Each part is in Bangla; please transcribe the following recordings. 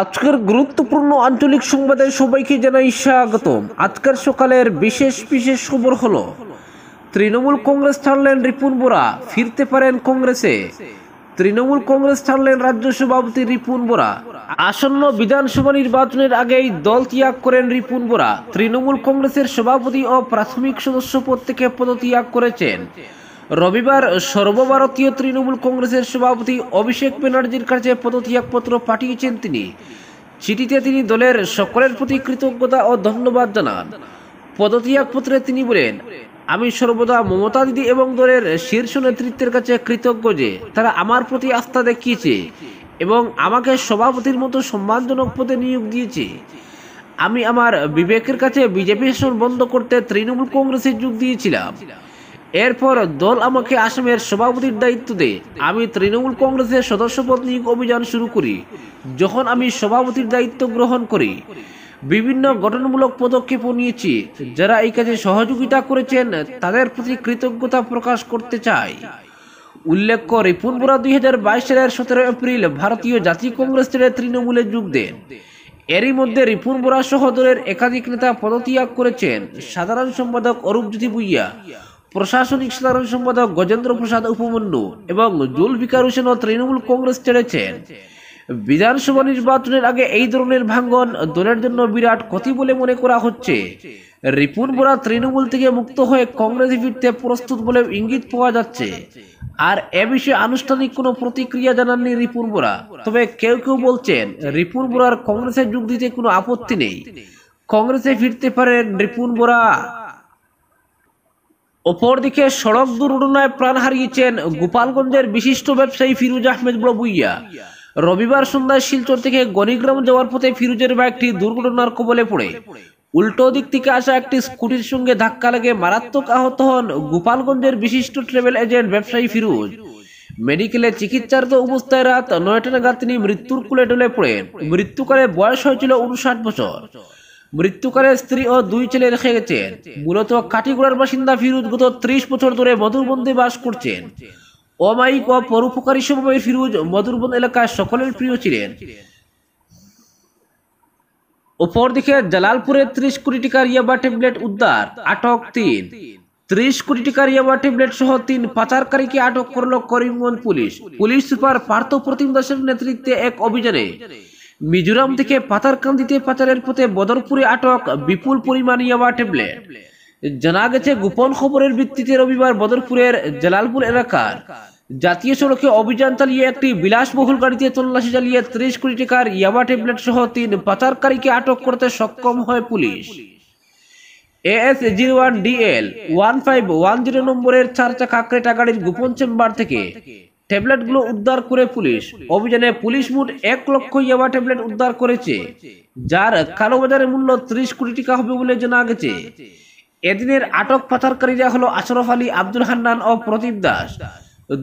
আজকের গুরুত্বপূর্ণ আঞ্চলিক সংবাদে সবাইকে জানাই স্বাগতম আজকের সকালের বিশেষ বিশেষ খবর হলো তৃণমূল কংগ্রেস ছাড়লেন রিপুন বোরা ফিরতে পারেন কংগ্রেসে তৃণমূল কংগ্রেস ছাড়লেন রাজ্য সভাপতি রিপুন বোরা আসন্ন বিধানসভা নির্বাচনের আগেই দল ত্যাগ করেন রিপুন বোরা তৃণমূল কংগ্রেসের সভাপতি ও প্রাথমিক সদস্য পদ থেকে পদত্যাগ করেছেন রবিবার সর্বভারতীয় তৃণমূল কংগ্রেসের সভাপতি অভিষেক ব্যানার্জির কাছে পদত্যাগপত্র পাঠিয়েছেন তিনি চিঠিতে তিনি দলের সকলের প্রতি কৃতজ্ঞতা ও ধন্যবাদ জানান পদত্যাগপত্রে তিনি বলেন আমি সর্বদা মমতা দিদি এবং দলের শীর্ষ নেতৃত্বের কাছে কৃতজ্ঞ যে তারা আমার প্রতি আস্থা দেখিয়েছে এবং আমাকে সভাপতির মতো সম্মানজনক পদে নিয়োগ দিয়েছে আমি আমার বিবেকের কাছে বিজেপি শাসন বন্ধ করতে তৃণমূল কংগ্রেসে যোগ দিয়েছিলাম এরপর দল আমাকে আসামের সভাপতির দায়িত্ব দেয় আমি তৃণমূল কংগ্রেসের পদ নিয়োগ অভিযান শুরু করি যখন আমি সভাপতির দায়িত্ব গ্রহণ করি বিভিন্ন গঠনমূলক পদক্ষেপও নিয়েছি যারা এই কাজে সহযোগিতা করেছেন তাদের প্রতি কৃতজ্ঞতা প্রকাশ করতে চাই উল্লেখ্য রিপুন বোরা দুই হাজার বাইশ সালের সতেরো এপ্রিল ভারতীয় জাতীয় কংগ্রেস ছেড়ে তৃণমূলে যোগ দেন এরই মধ্যে রিপুন বোরা সহ দলের একাধিক নেতা পদত্যাগ করেছেন সাধারণ সম্পাদক অরূপজ্যোতি ভুইয়া প্রশাসনিক সাধারণ সম্পাদক গজেন্দ্র প্রসাদ উপমন্য এবং জুলফিকার ও তৃণমূল কংগ্রেস ছেড়েছেন বিধানসভা নির্বাচনের আগে এই ধরনের ভাঙ্গন দলের জন্য বিরাট ক্ষতি বলে মনে করা হচ্ছে রিপুন বোরা তৃণমূল থেকে মুক্ত হয়ে কংগ্রেসে ফিরতে প্রস্তুত বলে ইঙ্গিত পাওয়া যাচ্ছে আর এ বিষয়ে আনুষ্ঠানিক কোনো প্রতিক্রিয়া জানাননি রিপুন বোরা তবে কেউ কেউ বলছেন রিপুন বোরার কংগ্রেসে যোগ দিতে কোনো আপত্তি নেই কংগ্রেসে ফিরতে পারেন রিপুন বোরা অপরদিকে সড়ক দুর্ঘটনায় প্রাণ হারিয়েছেন গোপালগঞ্জের বিশিষ্ট ব্যবসায়ী ফিরুজ আহমেদ বড়বুইয়া রবিবার সন্ধ্যায় শিলচর থেকে গণিগ্রাম যাওয়ার পথে ফিরুজের বাইকটি দুর্ঘটনার কবলে পড়ে উল্টো দিক থেকে আসা একটি স্কুটির সঙ্গে ধাক্কা লেগে মারাত্মক আহত হন গোপালগঞ্জের বিশিষ্ট ট্রাভেল এজেন্ট ব্যবসায়ী ফিরুজ মেডিকেলে চিকিৎসারত অবস্থায় রাত নয়টা নাগাদ তিনি মৃত্যুর কুলে ডলে পড়েন মৃত্যুকালে বয়স হয়েছিল উনষাট বছর মৃত্যুকালে স্ত্রী ও দুই ছেলে রেখে গেছেন মূলত কাটিগুড়ার বাসিন্দা ফিরুজ গত ত্রিশ বছর ধরে মধুরবন্দে বাস করছেন অমায়িক ও পরোপকারী স্বভাবের ফিরুজ মধুরবন এলাকায় সকলের প্রিয় ছিলেন অপরদিকে জালালপুরে ত্রিশ কোটি টাকার ইয়াবা ট্যাবলেট উদ্ধার আটক তিন ত্রিশ কোটি টাকার ইয়াবা ট্যাবলেট সহ তিন পাচারকারীকে আটক করল Karimganj police police super Partha Pratim দাসের নেতৃত্বে এক অভিযানে মিজোরাম থেকে পাতারকান্দিতে পাচারের পথে বদরপুরে আটক বিপুল পরিমাণ ইয়াবা ট্যাবলেট জানা গেছে গোপন খবরের ভিত্তিতে রবিবার বদরপুরের জালালপুর এলাকার জাতীয় সড়কে অভিযান চালিয়ে একটি বিলাসবহুল গাড়িতে তল্লাশি চালিয়ে ত্রিশ কোটি টাকার ইয়াবা ট্যাবলেট সহ তিন পাচারকারীকে আটক করতে সক্ষম হয় police AS zero one DL one five one zero নম্বরের চার চাকা ক্রেটা গাড়ির গোপন চেম্বার থেকে ট্যাবলেটগুলো উদ্ধার করে পুলিশ অভিযানে পুলিশ মোট এক লক্ষ ইয়াবা ট্যাবলেট উদ্ধার করেছে যার কালো বাজারে মূল্য ত্রিশ কোটি টাকা হবে বলে জানা গেছে এদিনের আটক পাচারকারীরা হলো আশরফ আলী আব্দুল হান্নান ও প্রদীপ দাস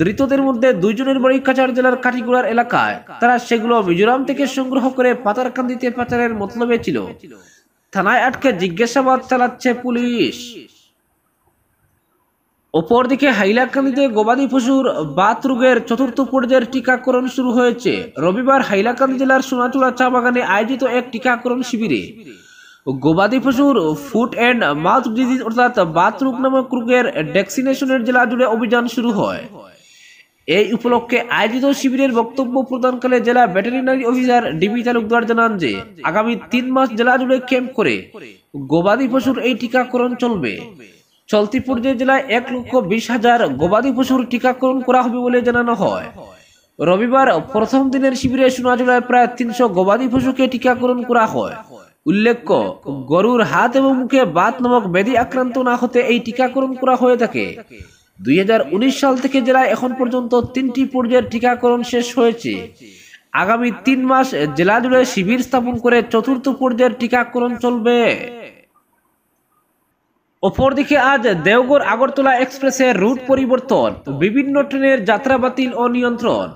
ধৃতদের মধ্যে দুইজনের বাড়ি কাছাড় জেলার কাঠিগুড়ার এলাকায় তারা সেগুলো মিজোরাম থেকে সংগ্রহ করে পাতারকান্দিতে পাচারের মতলবে ছিল থানায় আটকে জিজ্ঞাসাবাদ চালাচ্ছে পুলিশ অপরদিকে হাইলাকান্দিতে গবাদি পশুর বাত রোগের চতুর্থ পর্যায়ের টিকাকরণ শুরু হয়েছে রবিবার হাইলাকান্দি জেলার সোনাচুড়া চা বাগানে আয়োজিত এক টিকাকরণ শিবিরে গবাদি পশুর ফুট অ্যান্ড মাউথ ডিজিজ অর্থাৎ বাত রোগ নামক রোগের ড্যাক্সিনেশনের জেলা জুড়ে অভিযান শুরু হয় এই উপলক্ষে আয়োজিত শিবিরের বক্তব্য প্রদানকালে জেলা ভেটেরিনারি অফিসার ডিবি তালুকদার জানান যে আগামী তিন মাস জেলা জুড়ে ক্যাম্প করে গবাদি পশুর এই টিকাকরণ চলবে চলতি পর্যায়ে জেলায় এক লক্ষ বিশ হাজার গবাদি পশুর টিকাকরণ করা হবে বলে জানানো হয় রবিবার প্রথম দিনের শিবিরে সোনা জেলায় প্রায় তিনশো গবাদি পশুকে টিকাকরণ করা হয় উল্লেখ্য গরুর হাত এবং মুখে বাত নামক ব্যাধি আক্রান্ত না হতে এই টিকাকরণ করা হয়ে থাকে দুই সাল থেকে জেলায় এখন পর্যন্ত তিনটি পর্যায়ের টিকাকরণ শেষ হয়েছে আগামী তিন মাস জেলা জুড়ে শিবির স্থাপন করে চতুর্থ পর্যায়ের টিকাকরণ চলবে অপরদিকে আজ দেওগড় আগরতলা এক্সপ্রেসের রুট পরিবর্তন বিভিন্ন ট্রেনের যাত্রা বাতিল ও নিয়ন্ত্রণ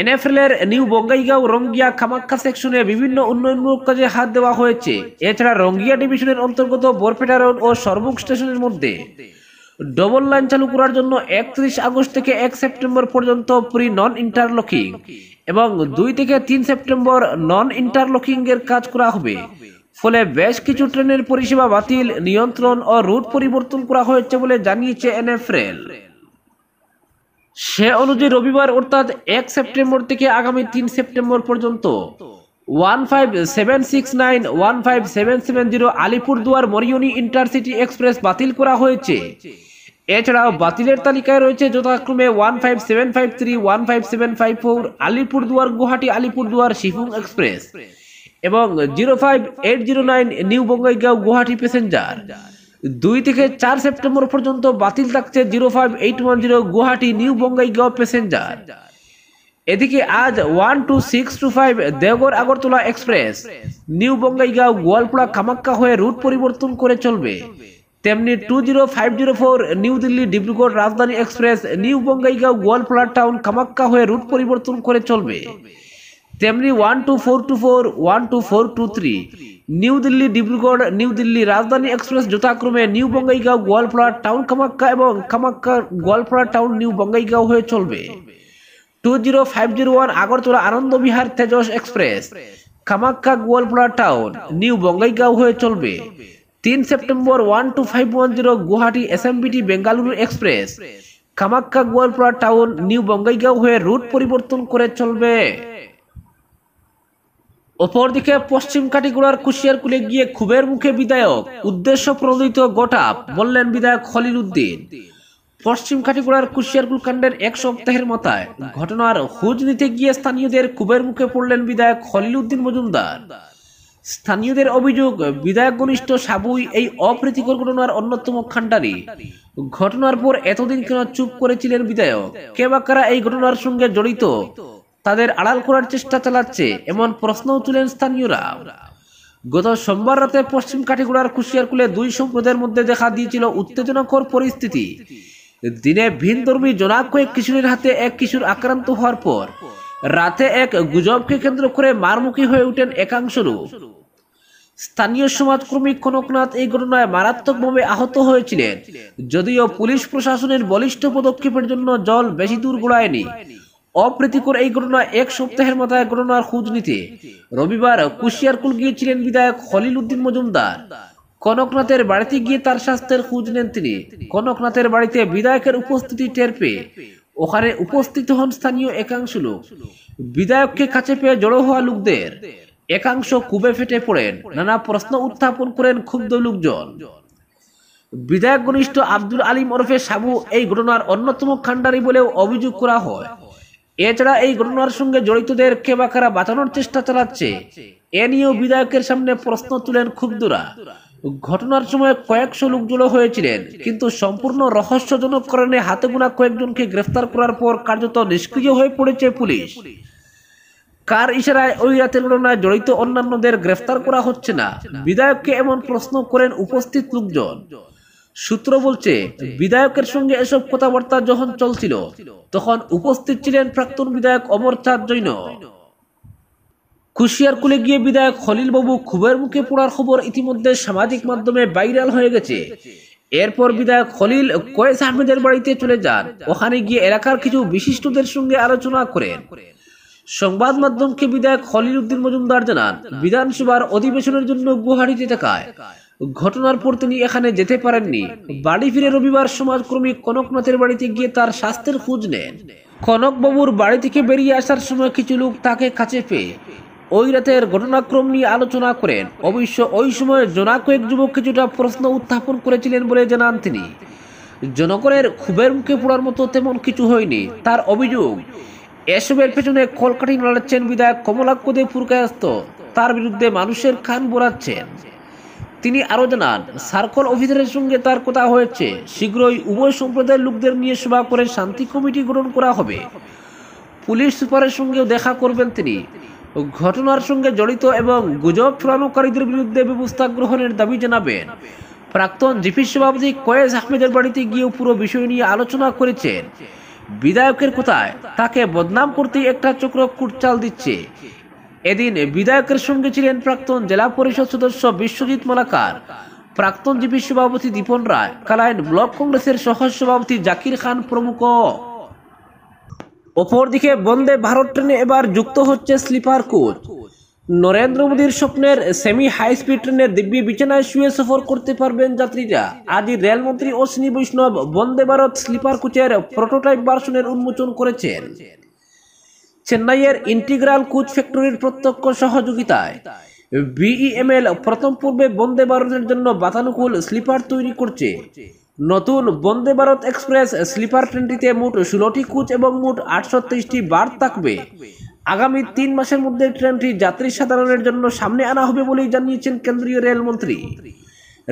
এনএফএলের নিউ বঙ্গাইগাঁও রঙ্গিয়া কামাখ্যা সেকশনে বিভিন্ন উন্নয়নমূলক কাজে হাত দেওয়া হয়েছে এছাড়া রঙ্গিয়া ডিভিশনের অন্তর্গত বরপেটা রোড ও সর্বুক স্টেশনের মধ্যে ডবল লাইন চালু করার জন্য একত্রিশ আগস্ট থেকে এক সেপ্টেম্বর পর্যন্ত প্রি নন ইন্টারলকিং এবং দুই থেকে তিন সেপ্টেম্বর নন ইন্টারলকিং এর কাজ করা হবে ফলে বেশ কিছু ট্রেনের পরিষেবা বাতিল নিয়ন্ত্রণ ও রুট পরিবর্তন করা হয়েছে বলে জানিয়েছে রেল সে অনুযায়ী রবিবার অর্থাৎ এক সেপ্টেম্বর থেকে আগামী তিন সেপ্টেম্বর পর্যন্ত one five seven six nine one five seven seven zero Alipurduar Mariani intercity express বাতিল করা হয়েছে এছাড়াও বাতিলের তালিকায় রয়েছে যথাক্রমে one five seven five three one five seven five four Alipurduar Guwahati Alipurduar Siphung express এবং zero five eight zero nine new Bongaigaon Guwahati passenger দুই থেকে চার সেপ্টেম্বর পর্যন্ত বাতিল থাকছে zero five eight one zero Guwahati new Bongaigaon passenger এদিকে আজ one two six two five দেওগড় আগরতলা এক্সপ্রেস নিউ বঙ্গাইগাঁও গোয়ালপাড়া কামাক্কা হয়ে রুট পরিবর্তন করে চলবে তেমনি two zero five zero four new Delhi Dibrugarh Rajdhani express new Bongaigaon Goalpara town Kamakhya হয়ে রুট পরিবর্তন করে চলবে তেমনি one two four two four one two four two three new Delhi Dibrugarh new Delhi Rajdhani express যথাক্রমে নিউ বঙ্গাইগাঁও গোয়ালপাড়া টাউন কামাক্কা এবং কামাক্কা গোয়ালপাড়া টাউন নিউ বঙ্গাইগাঁও হয়ে চলবে two zero five zero one Agartala Anand Vihar Tejas express Kamakhya Goalpara town new Bongaigaon হয়ে চলবে তিন September one two five one zero Guwahati SMVT Bengaluru express Kamakhya Goalpara town new Bongaigaon হয়ে রুট পরিবর্তন করে চলবে অপরদিকে পশ্চিম কাটিগুড়ার কুশিয়ারকুলে গিয়ে ক্ষুবের মুখে বিধায়ক উদ্দেশ্য প্রণোদিত গোটা বললেন বিধায়ক খলিল উদ্দিন পশ্চিম কাটিগুড়ার কুশিয়ারকুল কাণ্ডের এক সপ্তাহের মাথায় ঘটনার হুজ নিতে গিয়ে স্থানীয়দের ক্ষুবের মুখে পড়লেন বিধায়ক খলিল উদ্দিন মজুমদার স্থানীয়দের অভিযোগ বিধায়ক ঘনিষ্ঠ সাবুই এই অপ্রীতিকর ঘটনার অন্যতম খান্ডারি ঘটনার পর এতদিন কেন চুপ করেছিলেন বিধায়ক কে এই ঘটনার সঙ্গে জড়িত তাদের আড়াল করার চেষ্টা চালাচ্ছে এমন প্রশ্নও তুলেন স্থানীয়রা গত সোমবার রাতে পশ্চিম কাটিগুড়ার কুশিয়ারকুলে দুই সম্প্রদায়ের মধ্যে দেখা দিয়েছিল উত্তেজনাকর পরিস্থিতি দিনে ভিনধর্মী জনাক কয়েক কিশোরের হাতে এক কিশোর আক্রান্ত হওয়ার পর রাতে এক গুজবকে কেন্দ্র করে মারমুখী হয়ে ওঠেন একাংশ লোক স্থানীয় সমাজকর্মী কনকনাথ এই ঘটনায় মারাত্মকভাবে আহত হয়েছিলেন যদিও পুলিশ প্রশাসনের বলিষ্ঠ পদক্ষেপের জন্য জল বেশি দূর গোড়ায়নি অপ্রীতিকর এই ঘটনা এক সপ্তাহের মাথায় ঘটনার খোঁজ নিতে রবিবার কুশিয়ারকুল গিয়েছিলেন বিধায়ক খলিল উদ্দিন মজুমদার কনকনাথের বাড়িতে গিয়ে তার স্বাস্থ্যের খোঁজ নেন তিনি কনকনাথের বাড়িতে বিধায়কের উপস্থিতি টের পেয়ে ওখানে উপস্থিত হন স্থানীয় একাংশ লোক বিধায়ককে কাছে পেয়ে জড়ো হওয়া লোকদের একাংশ কুবে ফেটে পড়েন নানা প্রশ্ন উত্থাপন করেন ক্ষুব্ধ লোকজন বিধায়ক ঘনিষ্ঠ আব্দুল আলিম ওরফে সাবু এই ঘটনার অন্যতম খান্ডারি বলেও অভিযোগ করা হয় এছাড়া এই ঘটনার সঙ্গে জড়িতদের কেবা কারা বাঁচানোর চেষ্টা চালাচ্ছে এ নিয়েও বিধায়কের সামনে প্রশ্ন তুলেন ক্ষুব্ধরা ঘটনার সময় কয়েকশো লোক হয়েছিলেন কিন্তু সম্পূর্ণ রহস্যজনক কারণে হাতে গোনা কয়েকজনকে গ্রেফতার করার পর কার্যত নিষ্ক্রিয় হয়ে পড়েছে পুলিশ কার ইশারায় ওই রাতের ঘটনায় জড়িত অন্যান্যদের গ্রেফতার করা হচ্ছে না বিধায়ককে এমন প্রশ্ন করেন উপস্থিত লোকজন সূত্র বলছে বিধায়কের সঙ্গে এসব কথাবার্তা যখন চলছিল তখন উপস্থিত ছিলেন প্রাক্তন বিধায়ক অমর চাঁদ জৈন খুশিয়ার কুলে গিয়ে বিধায়ক খলিল বাবু খুবের মুখে পড়ার খবর ইতিমধ্যে সামাজিক মাধ্যমে ভাইরাল হয়ে গেছে এরপর বিধায়ক খলিল কয়েস আহমেদের বাড়িতে চলে যান ওখানে গিয়ে এলাকার কিছু বিশিষ্টদের সঙ্গে আলোচনা করেন সংবাদ মাধ্যমকে বিধায়ক খলিল উদ্দিন মজুমদার জানান বিধানসভার অধিবেশনের জন্য গুয়াহাটিতে থাকায় ঘটনার পর তিনি এখানে যেতে পারেননি বাড়ি ফিরে রবিবার সমাজকর্মী কনকনাথের বাড়িতে গিয়ে তার স্বাস্থ্যের খোঁজ নেন কনকবাবুর বাড়ি থেকে বেরিয়ে আসার সময় কিছু লোক তাকে কাছে পেয়ে ওই রাতের ঘটনাক্রম নিয়ে আলোচনা করেন অবশ্য ওই সময় জোনা কয়েক যুবক কিছুটা প্রশ্ন উত্থাপন করেছিলেন বলে জানান তিনি জনগণের ক্ষোভের মুখে পড়ার মতো তেমন কিছু হয়নি তার অভিযোগ এসবের পেছনে কলকাঠি নড়াচ্ছেন বিধায়ক কমলাক্ষ দেব তার বিরুদ্ধে মানুষের খান বোড়াচ্ছেন তিনি আরও জানান সার্কল অফিসারের সঙ্গে তার কথা হয়েছে শীঘ্রই উভয় সম্প্রদায়ের লোকদের নিয়ে সভা করে শান্তি কমিটি গঠন করা হবে পুলিশ সুপারের সঙ্গেও দেখা করবেন তিনি ঘটনার সঙ্গে জড়িত এবং গুজব ছড়ানোকারীদের বিরুদ্ধে ব্যবস্থা গ্রহণের দাবি জানাবেন প্রাক্তন জিপি সভাপতি কয়েজ আহমেদের বাড়িতে গিয়েও পুরো বিষয় নিয়ে আলোচনা করেছেন বিধায়কের কোথায় তাকে বদনাম করতে একটা চক্র কুটচাল দিচ্ছে এদিন বিধায়কের সঙ্গে ছিলেন প্রাক্তন জেলা পরিষদ সদস্য বিশ্বজিৎ মালাকার প্রাক্তন জিপি সভাপতি দীপন রায় কালাইন ব্লক কংগ্রেসের সহ সভাপতি জাকির খান প্রমুখ অপরদিকে বন্দে ভারত ট্রেনে এবার যুক্ত হচ্ছে স্লিপার কোচ নরেন্দ্র মোদীর স্বপ্নের সেমি হাই স্পিড ট্রেনে দিব্যি বিছানায় শুয়ে সফর করতে পারবেন যাত্রীরা আজই রেলমন্ত্রী অশ্বিনী বৈষ্ণব বন্দে ভারত স্লিপার কোচের প্রোটোটাইপ বার্সনের উন্মোচন করেছেন চেন্নাইয়ের ইন্টিগ্রাল কোচ ফ্যাক্টরির প্রত্যক্ষ সহযোগিতায় বিইএমএল প্রথম পূর্বে বন্দে ভারতের জন্য বাতানুকূল স্লিপার তৈরি করছে নতুন বন্দে ভারত এক্সপ্রেস স্লিপার ট্রেনটিতে মোট ষোলোটি কোচ এবং মোট আটশো তেইশটি বার থাকবে আগামী তিন মাসের মধ্যে ট্রেনটি যাত্রী সাধারণের জন্য সামনে আনা হবে বলেই জানিয়েছেন কেন্দ্রীয় রেলমন্ত্রী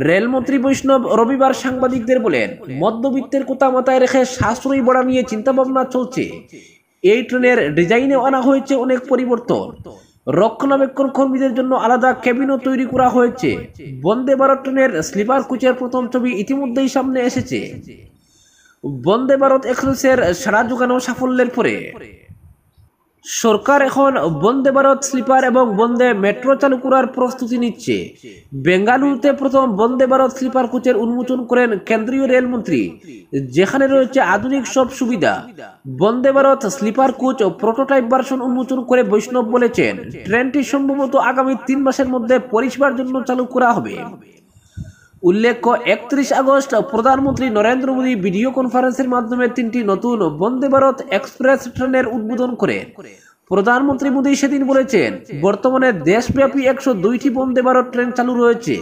রেলমন্ত্রী বৈষ্ণব রবিবার সাংবাদিকদের বলেন মধ্যবিত্তের কোথা মাথায় রেখে সাশ্রয়ী বড়া নিয়ে চিন্তাভাবনা চলছে এই ট্রেনের ডিজাইনেও আনা হয়েছে অনেক পরিবর্তন রক্ষণাবেক্ষণ কর্মীদের জন্য আলাদা কেবিনও তৈরি করা হয়েছে বন্দে ভারত ট্রেনের স্লিপার কোচের প্রথম ছবি ইতিমধ্যেই সামনে এসেছে বন্দে ভারত এক্সপ্রেসের সারা যোগানো সাফল্যের পরে সরকার এখন বন্দে ভারত স্লিপার এবং বন্দে মেট্রো চালু করার প্রস্তুতি নিচ্ছে বেঙ্গালুরুতে প্রথম বন্দে ভারত স্লিপার কোচের উন্মোচন করেন কেন্দ্রীয় রেলমন্ত্রী যেখানে রয়েছে আধুনিক সব সুবিধা Vande Bharat sleeper coach prototype version উন্মোচন করে বৈষ্ণব বলেছেন ট্রেনটি সম্ভবত আগামী তিন মাসের মধ্যে পরিষেবার জন্য চালু করা হবে উল্লেখ্য একত্রিশ আগস্ট প্রধানমন্ত্রী নরেন্দ্র মোদী ভিডিও কনফারেন্সের মাধ্যমে তিনটি নতুন বন্দে ভারত এক্সপ্রেস ট্রেনের উদ্বোধন করে প্রধানমন্ত্রী মোদী সেদিন বলেছেন বর্তমানে দেশব্যাপী একশো দুইটি বন্দে ভারত ট্রেন চালু রয়েছে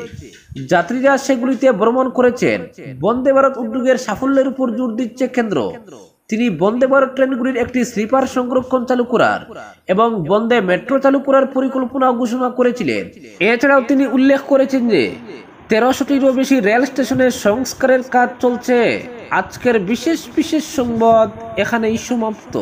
যাত্রীরা সেগুলিতে ভ্রমণ করেছেন বন্দে ভারত উদ্যোগের সাফল্যের উপর জোর দিচ্ছে কেন্দ্র তিনি বন্দে ভারত ট্রেনগুলির একটি স্লিপার সংরক্ষণ চালু করার এবং বন্দে মেট্রো চালু করার পরিকল্পনা ঘোষণা করেছিলেন এছাড়াও তিনি উল্লেখ করেছেন যে তেরোশোটিরও বেশি রেল স্টেশনের সংস্কারের কাজ চলছে আজকের বিশেষ বিশেষ সংবাদ এখানেই সমাপ্ত